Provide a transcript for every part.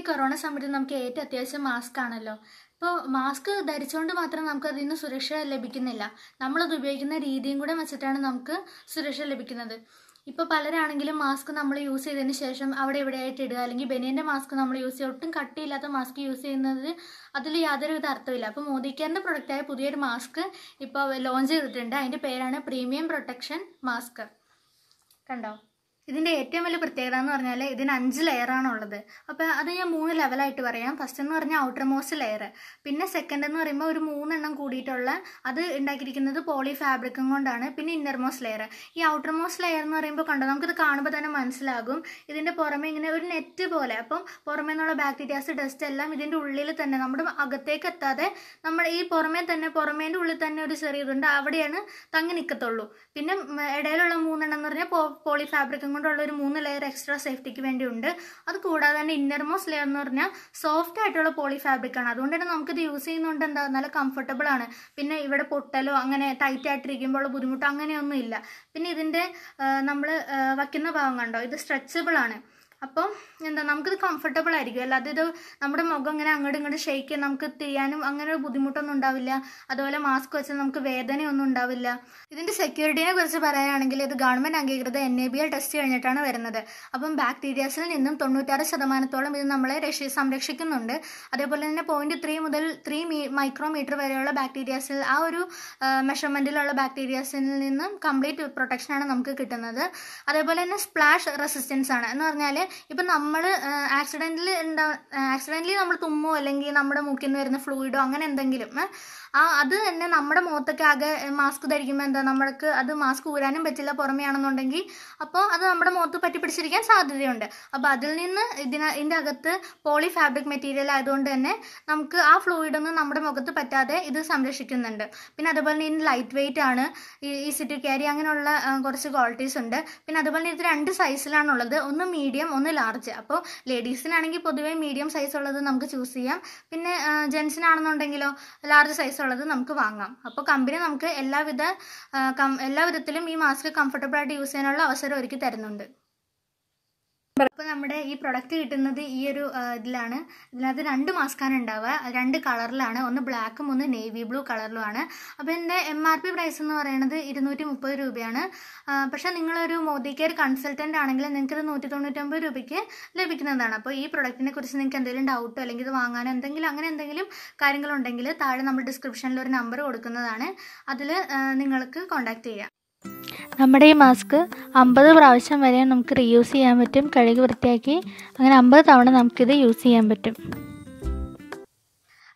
ഈ കൊറോണ സമയത്ത് നമുക്ക് ഏറ്റവും അത്യാവശ്യം മാസ്ക് ആണല്ലോ ഇപ്പോൾ മാസ്ക് ധരിച്ചുകൊണ്ട് മാത്രം നമുക്ക് അതിൽ നിന്ന് സുരക്ഷ ലഭിക്കുന്നില്ല നമ്മളത് ഉപയോഗിക്കുന്ന രീതിയും കൂടെ വെച്ചിട്ടാണ് നമുക്ക് സുരക്ഷ ലഭിക്കുന്നത് ഇപ്പോൾ പലരാണെങ്കിലും മാസ്ക് നമ്മൾ യൂസ് ചെയ്തതിന് ശേഷം അവിടെ എവിടെയായിട്ട് ഇടുക അല്ലെങ്കിൽ ബനിയൻ്റെ മാസ്ക് നമ്മൾ യൂസ് ചെയ്യുക ഒട്ടും കട്ടിയില്ലാത്ത മാസ്ക് യൂസ് ചെയ്യുന്നത് അതിൽ യാതൊരുവിധ അർത്ഥമില്ല അപ്പോൾ മോദി കെയറിൻ്റെ പ്രൊഡക്റ്റായ പുതിയൊരു മാസ്ക് ഇപ്പോൾ ലോഞ്ച് ചെയ്തിട്ടുണ്ട് അതിൻ്റെ പേരാണ് പ്രീമിയം പ്രൊട്ടക്ഷൻ മാസ്ക് കണ്ടോ ഇതിൻ്റെ ഏറ്റവും വലിയ പ്രത്യേകത എന്ന് പറഞ്ഞാൽ ഇതിന് അഞ്ച് ലെയറാണ് ഉള്ളത് അപ്പോൾ അത് ഞാൻ മൂന്ന് ലെവലായിട്ട് പറയാം ഫസ്റ്റ് എന്ന് പറഞ്ഞാൽ ഔട്ടർ മോസ്റ്റ് ലെയർ പിന്നെ സെക്കൻഡ് എന്ന് പറയുമ്പോൾ ഒരു മൂന്നെണ്ണം കൂടിയിട്ടുള്ള അത് ഉണ്ടാക്കിയിരിക്കുന്നത് പോളി ഫാബ്രിക്കും കൊണ്ടാണ് പിന്നെ ഇന്നർ മോസ്റ്റ് ലെയർ ഈ ഔട്ടർ മോസ്റ്റ് ലെയർ എന്ന് പറയുമ്പോൾ കണ്ടോ നമുക്കിത് കാണുമ്പോൾ തന്നെ മനസ്സിലാകും ഇതിൻ്റെ പുറമെ ഇങ്ങനെ ഒരു നെറ്റ് പോലെ അപ്പം പുറമേ നിന്നുള്ള ബാക്ടീരിയാസ് ഡസ്റ്റ് എല്ലാം ഇതിൻ്റെ ഉള്ളിൽ തന്നെ നമ്മുടെ അകത്തേക്ക് എത്താതെ നമ്മൾ ഈ പുറമേ തന്നെ പുറമേൻ്റെ ഉള്ളിൽ തന്നെ ഒരു ചെറിയതുണ്ട് അവിടെയാണ് തങ്ങി നിൽക്കത്തുള്ളൂ പിന്നെ ഇടയിലുള്ള മൂന്നെണ്ണം എന്ന് പറഞ്ഞാൽ പോളി ഫാബ്രിക്കും കൊണ്ടുള്ള ഒരു മൂന്ന് ലെയർ എക്സ്ട്രാ സേഫ്റ്റിക്ക് വേണ്ടി ഉണ്ട് അത് കൂടാതെ തന്നെ ഇന്നർമോസ് ലെയർ എന്ന് പറഞ്ഞാൽ സോഫ്റ്റ് ആയിട്ടുള്ള പോളി ഫാബ്രിക് ആണ് അതുകൊണ്ട് തന്നെ നമുക്കിത് യൂസ് ചെയ്യുന്നതുകൊണ്ട് എന്താ നല്ല കംഫർട്ടബിൾ ആണ് പിന്നെ ഇവിടെ പൊട്ടലോ അങ്ങനെ ടൈറ്റ് ആയിട്ടിരിക്കുമ്പോൾ ബുദ്ധിമുട്ടോ അങ്ങനെയൊന്നും ഇല്ല പിന്നെ ഇതിൻ്റെ നമ്മൾ വയ്ക്കുന്ന ഭാഗം കണ്ടോ ഇത് സ്ട്രെച്ചബിൾ ആണ് അപ്പം എന്താ നമുക്കിത് കംഫർട്ടബിൾ ആയിരിക്കും അല്ലാതെ ഇത് നമ്മുടെ മുഖം ഇങ്ങനെ അങ്ങോട്ടും ഇങ്ങോട്ട് ഷെയ്ക്ക് ചെയ്യാൻ നമുക്ക് ചെയ്യാനും അങ്ങനെ ഒരു ബുദ്ധിമുട്ടൊന്നും ഉണ്ടാവില്ല അതുപോലെ മാസ്ക് വെച്ചാൽ നമുക്ക് വേദനയൊന്നും ഉണ്ടാവില്ല ഇതിൻ്റെ സെക്യൂരിറ്റിനെ കുറിച്ച് പറയുകയാണെങ്കിൽ ഇത് ഗവൺമെൻറ് അംഗീകൃത N A B L test കഴിഞ്ഞിട്ടാണ് വരുന്നത് അപ്പം ബാക്ടീരിയാസിൽ നിന്നും തൊണ്ണൂറ്റാറ് ശതമാനത്തോളം ഇത് നമ്മളെ രക്ഷി സംരക്ഷിക്കുന്നുണ്ട് അതേപോലെ തന്നെ പോയിന്റ് ത്രീ മുതൽ ത്രീ മീ മൈക്രോമീറ്റർ വരെയുള്ള ബാക്ടീരിയാസിൽ ആ ഒരു മെഷർമെൻറ്റിലുള്ള ബാക്ടീരിയാസിൽ നിന്നും കംപ്ലീറ്റ് പ്രൊട്ടക്ഷനാണ് നമുക്ക് കിട്ടുന്നത് അതേപോലെ തന്നെ സ്പ്ലാഷ് റെസിസ്റ്റൻസ് ആണ് എന്ന് പറഞ്ഞാൽ ഇപ്പം നമ്മൾ ആക്സിഡൻറ്റിൽ ഉണ്ടാ ആക്സിഡൻ്റലി നമ്മൾ തുമ്മോ അല്ലെങ്കിൽ നമ്മുടെ മൂക്കിൽ നിന്ന് വരുന്ന ഫ്ലൂയിഡോ അങ്ങനെ എന്തെങ്കിലും ആ അത് തന്നെ നമ്മുടെ മുഖത്തൊക്കെ ആകെ മാസ്ക് ധരിക്കുമ്പോൾ എന്താ നമ്മൾക്ക് അത് മാസ്ക് ഊരാനും പറ്റില്ല പുറമേ ആണെന്നുണ്ടെങ്കിൽ അപ്പോൾ അത് നമ്മുടെ മുഖത്ത് പറ്റി പിടിച്ചിരിക്കാൻ സാധ്യതയുണ്ട് അപ്പോൾ അതിൽ നിന്ന് ഇതിന ഇതിൻ്റെ അകത്ത് പോളി ഫാബ്രിക് മെറ്റീരിയൽ ആയതുകൊണ്ട് തന്നെ നമുക്ക് ആ ഫ്ലൂയിഡൊന്നും നമ്മുടെ മുഖത്ത് പറ്റാതെ ഇത് സംരക്ഷിക്കുന്നുണ്ട് പിന്നെ അതുപോലെ തന്നെ ഇതിന് ലൈറ്റ് വെയിറ്റ് ആണ് ഈസി ടു ക്യാരി അങ്ങനെയുള്ള കുറച്ച് ക്വാളിറ്റീസ് ഉണ്ട് പിന്നെ അതുപോലെ ഇത് രണ്ട് സൈസിലാണുള്ളത് ഒന്ന് മീഡിയം ഒന്ന് ലാർജ് അപ്പോൾ ലേഡീസിനാണെങ്കിൽ പൊതുവേ മീഡിയം സൈസ് ഉള്ളത് നമുക്ക് ചൂസ് ചെയ്യാം പിന്നെ ജെൻസിനാണെന്നുണ്ടെങ്കിലോ ലാർജ് സൈസ് ഉള്ളത് നമുക്ക് വാങ്ങാം അപ്പോൾ കമ്പനി നമുക്ക് എല്ലാവിധ എല്ലാ വിധത്തിലും ഈ മാസ്ക് കംഫർട്ടബിൾ ആയിട്ട് യൂസ് ചെയ്യാനുള്ള അവസരം ഒരുക്കി തരുന്നുണ്ട് അപ്പോൾ നമ്മുടെ ഈ പ്രൊഡക്റ്റ് കിട്ടുന്നത് ഈ ഒരു ഇതിലാണ് ഇതിനകത്ത് രണ്ട് മാസ്കാണ് ഉണ്ടാവുക രണ്ട് കളറിലാണ് ഒന്ന് ബ്ലാക്കും ഒന്ന് നേവി ബ്ലൂ കളറിലുമാണ് അപ്പോൾ ഇതിൻ്റെ എം ആർ പി പ്രൈസ് എന്ന് പറയുന്നത് ഇരുന്നൂറ്റി മുപ്പത് രൂപയാണ് പക്ഷേ നിങ്ങളൊരു മോദി കെയർ കൺസൾട്ടൻ്റ് ആണെങ്കിൽ നിങ്ങൾക്കിത് നൂറ്റി തൊണ്ണൂറ്റൊമ്പത് രൂപയ്ക്ക് ലഭിക്കുന്നതാണ് അപ്പോൾ ഈ പ്രൊഡക്റ്റിനെ കുറിച്ച് നിങ്ങൾക്ക് എന്തെങ്കിലും ഡൗട്ടോ അല്ലെങ്കിൽ ഇത് വാങ്ങാനോ എന്തെങ്കിലും അങ്ങനെ എന്തെങ്കിലും കാര്യങ്ങളുണ്ടെങ്കിൽ താഴെ നമ്മൾ ഡിസ്ക്രിപ്ഷനിൽ ഒരു നമ്പർ കൊടുക്കുന്നതാണ് അതിൽ നിങ്ങൾക്ക് കോൺടാക്റ്റ് ചെയ്യാം നമ്മുടെ ഈ മാസ്ക് അമ്പത് പ്രാവശ്യം വരെ നമുക്ക് റീയൂസ് ചെയ്യാൻ പറ്റും കഴുകി വൃത്തിയാക്കി അങ്ങനെ അമ്പത് തവണ നമുക്കിത് യൂസ് ചെയ്യാൻ പറ്റും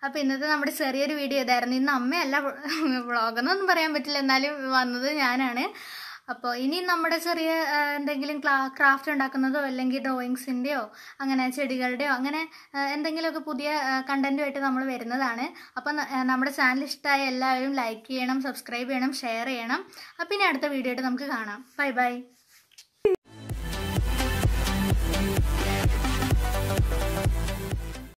അപ്പോൾ ഇന്നത്തെ നമ്മുടെ ചെറിയൊരു വീഡിയോ ഇതായിരുന്നു ഇന്ന് അമ്മയല്ല വ്ളോഗെന്നൊന്നും പറയാൻ പറ്റില്ല എന്നാലും വന്നത് ഞാനാണ് അപ്പോൾ ഇനി നമ്മുടെ ചെറിയ എന്തെങ്കിലും ക്ലാ ക്രാഫ്റ്റ് ഉണ്ടാക്കുന്നതോ അല്ലെങ്കിൽ ഡ്രോയിങ്സിൻ്റെയോ അങ്ങനെ ചെടികളുടെയോ അങ്ങനെ എന്തെങ്കിലുമൊക്കെ പുതിയ കണ്ടൻറ്റുമായിട്ട് നമ്മൾ വരുന്നതാണ് അപ്പം നമ്മുടെ ചാനൽ ഇഷ്ടമായ എല്ലാവരും ലൈക്ക് ചെയ്യണം സബ്സ്ക്രൈബ് ചെയ്യണം ഷെയർ ചെയ്യണം അപ്പം ഇനി അടുത്ത വീഡിയോ ആയിട്ട് നമുക്ക് കാണാം ബൈ ബൈ